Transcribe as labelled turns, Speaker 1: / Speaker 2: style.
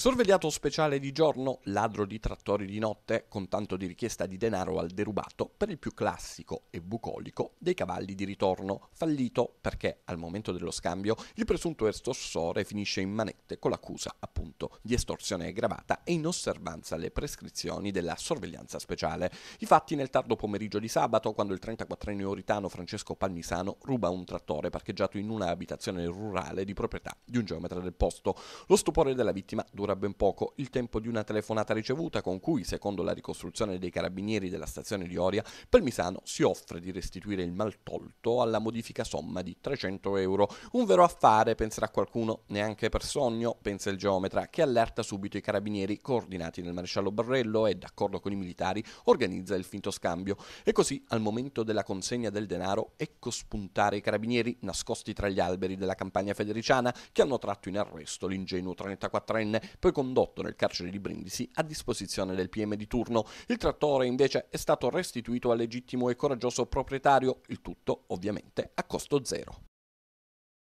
Speaker 1: Sorvegliato speciale di giorno, ladro di trattori di notte, con tanto di richiesta di denaro al derubato per il più classico e bucolico dei cavalli di ritorno, fallito perché al momento dello scambio il presunto estorsore finisce in manette con l'accusa appunto di estorsione aggravata e inosservanza alle prescrizioni della sorveglianza speciale. I fatti nel tardo pomeriggio di sabato, quando il 34enne oritano Francesco Palmisano ruba un trattore parcheggiato in una abitazione rurale di proprietà di un geometra del posto. Lo stupore della vittima dura dura ben poco, il tempo di una telefonata ricevuta con cui, secondo la ricostruzione dei carabinieri della stazione di Oria, Palmisano si offre di restituire il maltolto alla modifica somma di 300 euro. Un vero affare, penserà qualcuno, neanche per sogno, pensa il geometra, che allerta subito i carabinieri coordinati nel maresciallo Barrello e, d'accordo con i militari, organizza il finto scambio. E così, al momento della consegna del denaro, ecco spuntare i carabinieri nascosti tra gli alberi della campagna federiciana che hanno tratto in arresto l'ingenuo 34enne poi condotto nel carcere di Brindisi a disposizione del PM di turno. Il trattore invece è stato restituito al legittimo e coraggioso proprietario, il tutto ovviamente a costo zero.